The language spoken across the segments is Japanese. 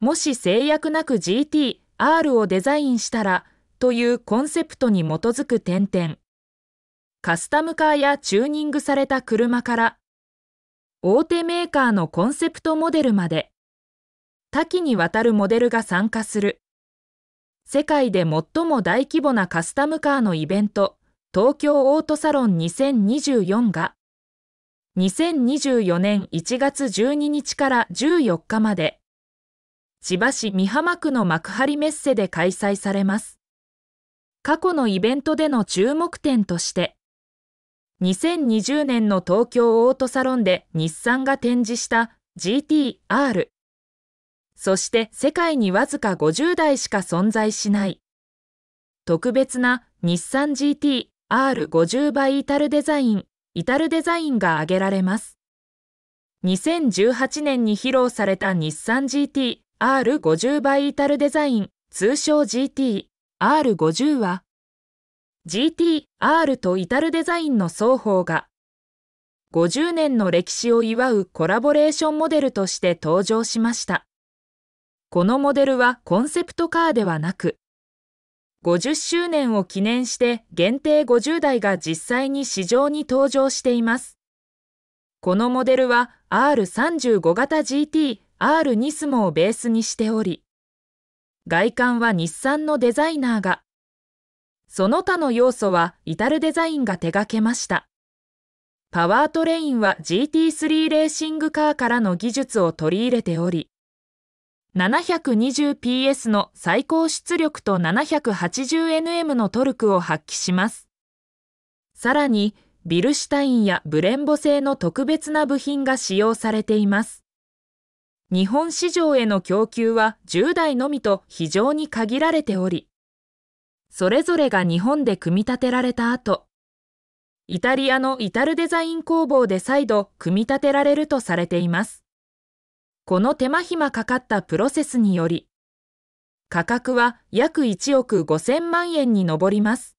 もし制約なく GT、R をデザインしたらというコンセプトに基づく点々。カスタムカーやチューニングされた車から、大手メーカーのコンセプトモデルまで、多岐にわたるモデルが参加する。世界で最も大規模なカスタムカーのイベント、東京オートサロン2024が、2024年1月12日から14日まで、千葉市美浜区の幕張メッセで開催されます。過去のイベントでの注目点として、2020年の東京オートサロンで日産が展示した GTR。そして世界にわずか50台しか存在しない。特別な日産 GTR50 倍イタルデザイン、イタルデザインが挙げられます。2018年に披露された日産 GT R50 バイイタルデザイン、通称 GT、R50 は、GT、R とイタルデザインの双方が、50年の歴史を祝うコラボレーションモデルとして登場しました。このモデルはコンセプトカーではなく、50周年を記念して限定50台が実際に市場に登場しています。このモデルは R35 型 GT、R ニスモをベースにしており、外観は日産のデザイナーが、その他の要素はイタルデザインが手掛けました。パワートレインは GT3 レーシングカーからの技術を取り入れており、720PS の最高出力と 780nm のトルクを発揮します。さらに、ビルシュタインやブレンボ製の特別な部品が使用されています。日本市場への供給は10台のみと非常に限られており、それぞれが日本で組み立てられた後、イタリアのイタルデザイン工房で再度組み立てられるとされています。この手間暇かかったプロセスにより、価格は約1億5000万円に上ります。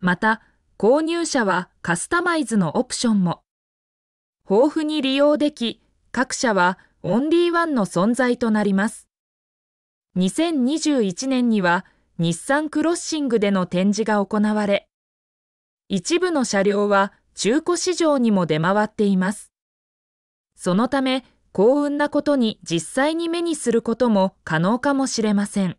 また、購入者はカスタマイズのオプションも、豊富に利用でき、各社はオンリーワンの存在となります。2021年には日産クロッシングでの展示が行われ、一部の車両は中古市場にも出回っています。そのため幸運なことに実際に目にすることも可能かもしれません。